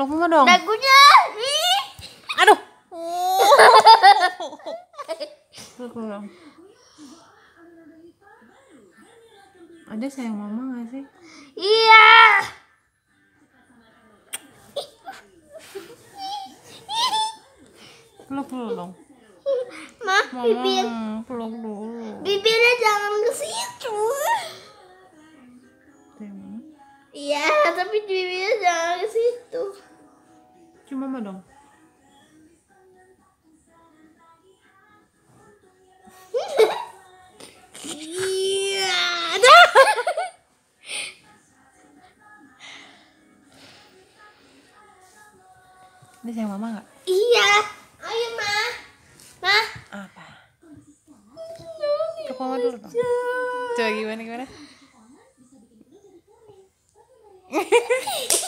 peluk mama dong dagunya aduh peluk mama ada sayang mama gak sih iya peluk dulu dong ma mama, bibir peluk dulu bibirnya jangan ke situ iya tapi bibirnya jangan Cium mama dong. Iya. Ini sayang mama nggak? Iya. Ayo ma. Ma. Apa? Ke mama dulu dong. Coba gimana gimana?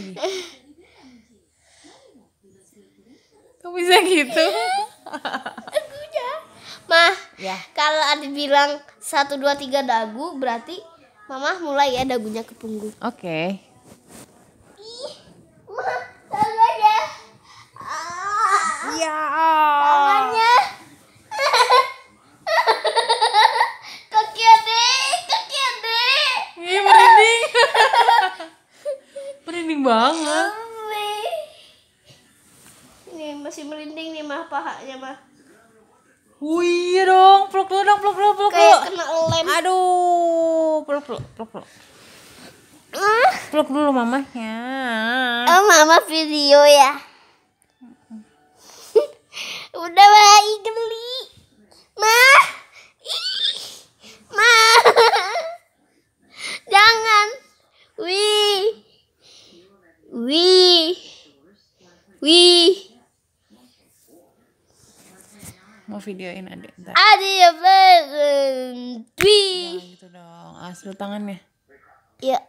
lagi kok bisa gitu mah ya. kalau ada bilang satu dua tiga dagu berarti mamah mulai ya dagunya ke punggung oke okay. banget nih masih merinding nih mah pahanya mah Wih iya dong, peluk dulu dong, peluk peluk peluk Kayak kena lem. Aduh, peluk peluk peluk peluk. Ah. Peluk dulu mamanya. Oh, mama video ya. Wih. Mau videoin adik ntar. Adik Wih. Jangan gitu dong. Asli ah, tangannya. Iya.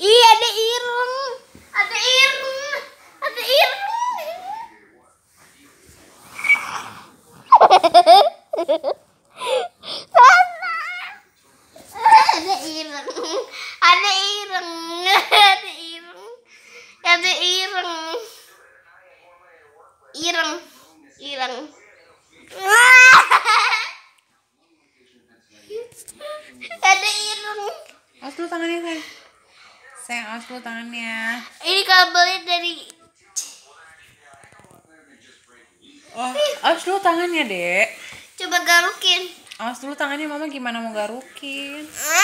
Iya ada irung. Ada irung. Ada irung. ireng ada ireng ada ireng ada ireng ireng ireng ada ireng awas dulu tangannya saya sayang awas tangannya ini kabelnya dari oh awas tangannya dek coba garukin awas dulu tangannya mama gimana mau garukin ah.